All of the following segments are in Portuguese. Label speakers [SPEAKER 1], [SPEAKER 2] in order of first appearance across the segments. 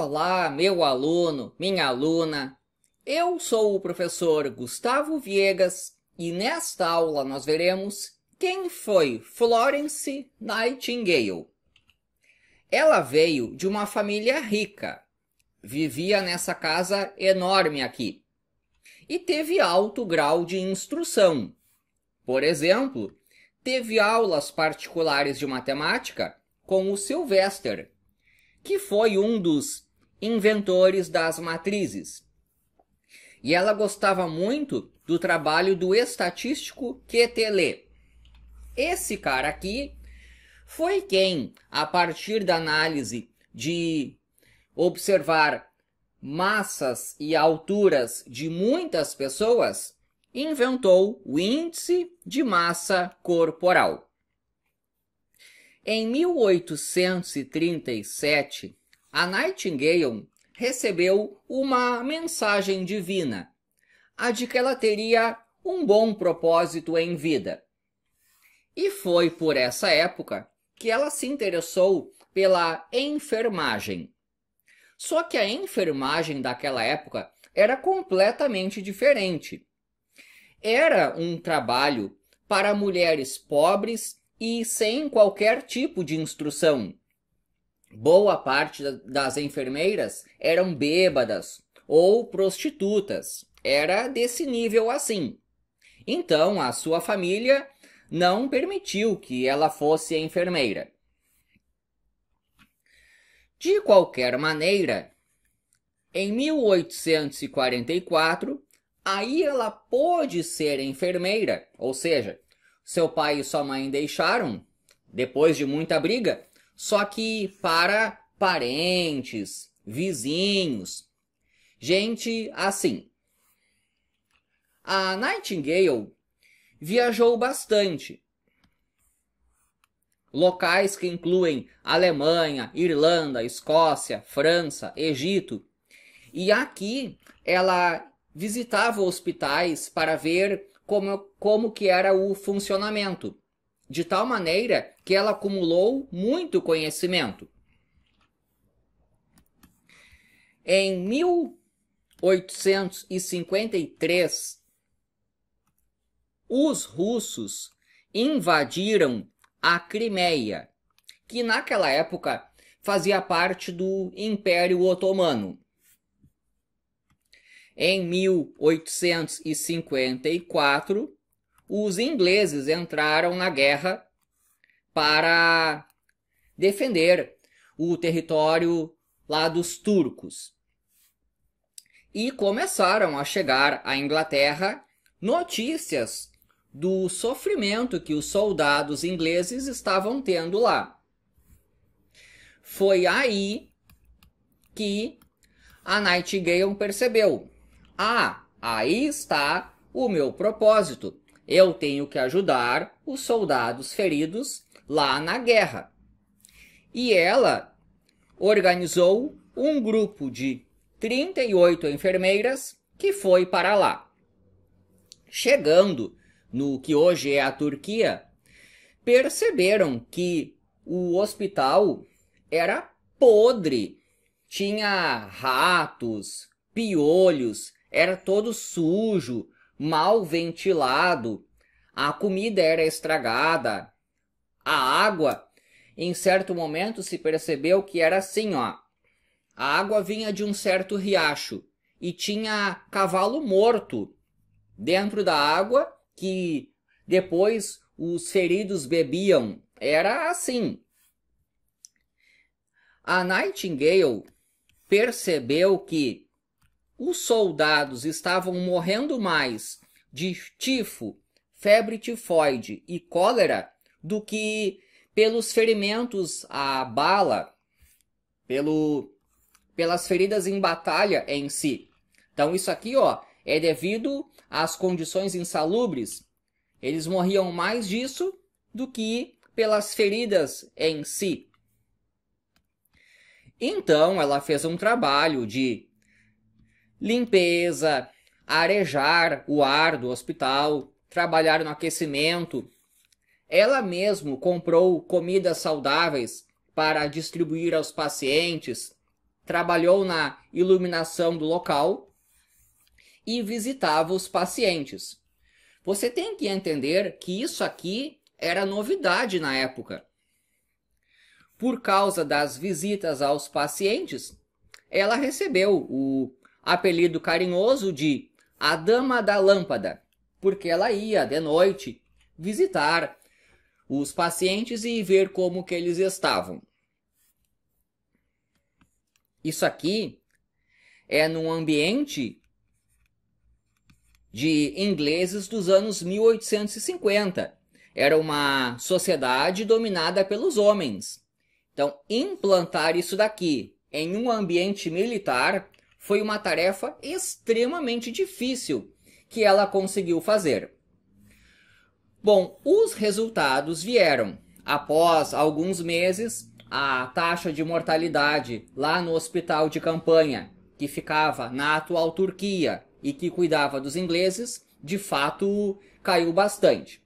[SPEAKER 1] Olá, meu aluno, minha aluna. Eu sou o professor Gustavo Viegas e nesta aula nós veremos quem foi Florence Nightingale. Ela veio de uma família rica. Vivia nessa casa enorme aqui. E teve alto grau de instrução. Por exemplo, teve aulas particulares de matemática com o Sylvester, que foi um dos inventores das matrizes. E ela gostava muito do trabalho do estatístico Quetelet. Esse cara aqui foi quem, a partir da análise de observar massas e alturas de muitas pessoas, inventou o índice de massa corporal. Em 1837, a Nightingale recebeu uma mensagem divina, a de que ela teria um bom propósito em vida. E foi por essa época que ela se interessou pela enfermagem. Só que a enfermagem daquela época era completamente diferente. Era um trabalho para mulheres pobres e sem qualquer tipo de instrução. Boa parte das enfermeiras eram bêbadas ou prostitutas. Era desse nível assim. Então, a sua família não permitiu que ela fosse enfermeira. De qualquer maneira, em 1844, aí ela pôde ser enfermeira, ou seja, seu pai e sua mãe deixaram, depois de muita briga, só que para parentes, vizinhos, gente assim. A Nightingale viajou bastante. Locais que incluem Alemanha, Irlanda, Escócia, França, Egito. E aqui ela visitava hospitais para ver como, como que era o funcionamento de tal maneira que ela acumulou muito conhecimento. Em 1853, os russos invadiram a Crimeia, que naquela época fazia parte do Império Otomano. Em 1854, os ingleses entraram na guerra para defender o território lá dos turcos. E começaram a chegar à Inglaterra notícias do sofrimento que os soldados ingleses estavam tendo lá. Foi aí que a Nightingale percebeu: ah, aí está o meu propósito. Eu tenho que ajudar os soldados feridos lá na guerra. E ela organizou um grupo de 38 enfermeiras que foi para lá. Chegando no que hoje é a Turquia, perceberam que o hospital era podre. Tinha ratos, piolhos, era todo sujo, mal ventilado, a comida era estragada, a água, em certo momento se percebeu que era assim, ó. A água vinha de um certo riacho e tinha cavalo morto dentro da água que depois os feridos bebiam. Era assim. A Nightingale percebeu que os soldados estavam morrendo mais de tifo, febre tifoide e cólera do que pelos ferimentos à bala, pelo pelas feridas em batalha em si. Então isso aqui, ó, é devido às condições insalubres. Eles morriam mais disso do que pelas feridas em si. Então ela fez um trabalho de limpeza, arejar o ar do hospital, trabalhar no aquecimento. Ela mesmo comprou comidas saudáveis para distribuir aos pacientes, trabalhou na iluminação do local e visitava os pacientes. Você tem que entender que isso aqui era novidade na época. Por causa das visitas aos pacientes, ela recebeu o apelido carinhoso de a Dama da Lâmpada, porque ela ia de noite visitar os pacientes e ver como que eles estavam. Isso aqui é num ambiente de ingleses dos anos 1850. Era uma sociedade dominada pelos homens. Então, implantar isso daqui em um ambiente militar foi uma tarefa extremamente difícil que ela conseguiu fazer. Bom, os resultados vieram. Após alguns meses, a taxa de mortalidade lá no hospital de campanha, que ficava na atual Turquia e que cuidava dos ingleses, de fato caiu bastante.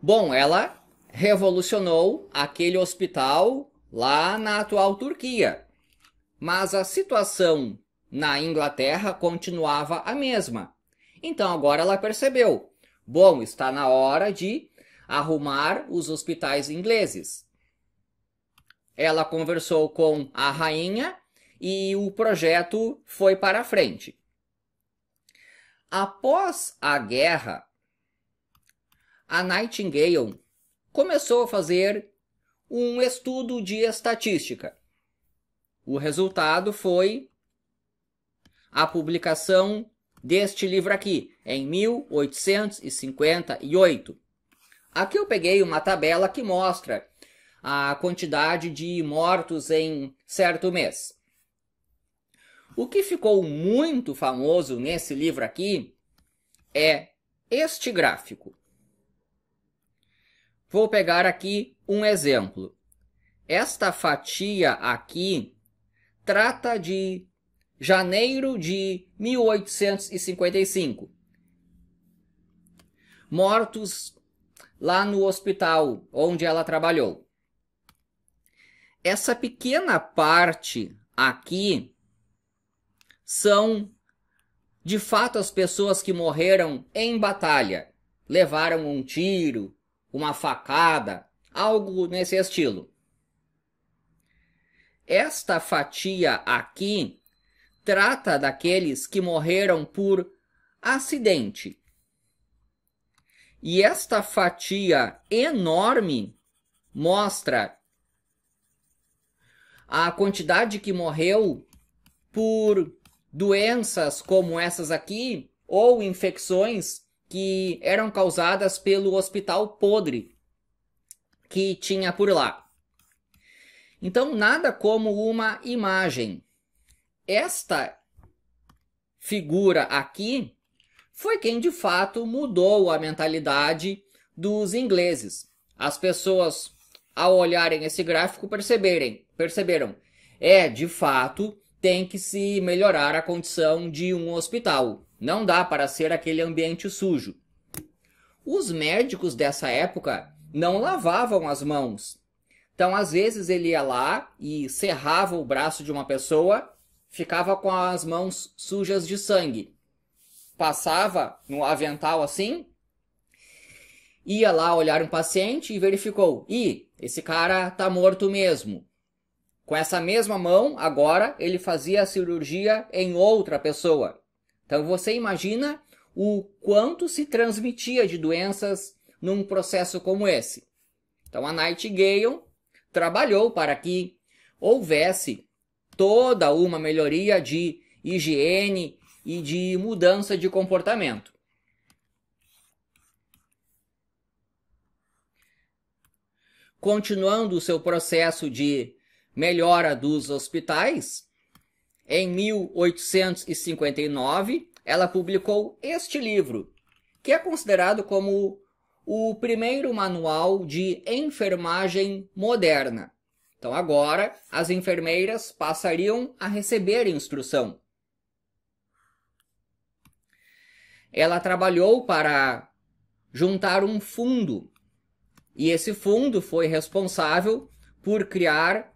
[SPEAKER 1] Bom, ela revolucionou aquele hospital lá na atual Turquia. Mas a situação na Inglaterra continuava a mesma. Então agora ela percebeu: bom, está na hora de arrumar os hospitais ingleses. Ela conversou com a rainha e o projeto foi para frente. Após a guerra, a Nightingale começou a fazer um estudo de estatística. O resultado foi a publicação deste livro aqui, em 1858. Aqui eu peguei uma tabela que mostra a quantidade de mortos em certo mês. O que ficou muito famoso nesse livro aqui é este gráfico. Vou pegar aqui um exemplo. Esta fatia aqui trata de janeiro de 1855. Mortos lá no hospital onde ela trabalhou. Essa pequena parte aqui são de fato as pessoas que morreram em batalha, levaram um tiro, uma facada, algo nesse estilo. Esta fatia aqui trata daqueles que morreram por acidente. E esta fatia enorme mostra a quantidade que morreu por doenças como essas aqui ou infecções que eram causadas pelo hospital podre que tinha por lá. Então, nada como uma imagem. Esta figura aqui foi quem de fato mudou a mentalidade dos ingleses. As pessoas, ao olharem esse gráfico, perceberem, perceberam, é, de fato, tem que se melhorar a condição de um hospital. Não dá para ser aquele ambiente sujo. Os médicos dessa época não lavavam as mãos, então, às vezes, ele ia lá e serrava o braço de uma pessoa, ficava com as mãos sujas de sangue. Passava no avental assim, ia lá olhar um paciente e verificou: "E esse cara tá morto mesmo". Com essa mesma mão, agora ele fazia a cirurgia em outra pessoa. Então você imagina o quanto se transmitia de doenças num processo como esse. Então a Nightingale trabalhou para que houvesse toda uma melhoria de higiene e de mudança de comportamento. Continuando o seu processo de melhora dos hospitais, em 1859 ela publicou este livro, que é considerado como o primeiro manual de enfermagem moderna. Então, agora, as enfermeiras passariam a receber instrução. Ela trabalhou para juntar um fundo, e esse fundo foi responsável por criar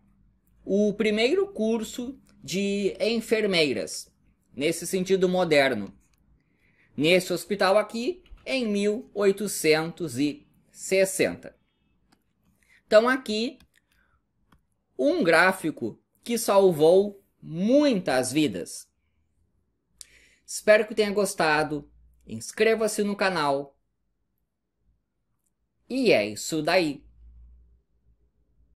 [SPEAKER 1] o primeiro curso de enfermeiras, nesse sentido moderno. Nesse hospital aqui, em 1860. Então, aqui, um gráfico que salvou muitas vidas. Espero que tenha gostado. Inscreva-se no canal. E é isso daí.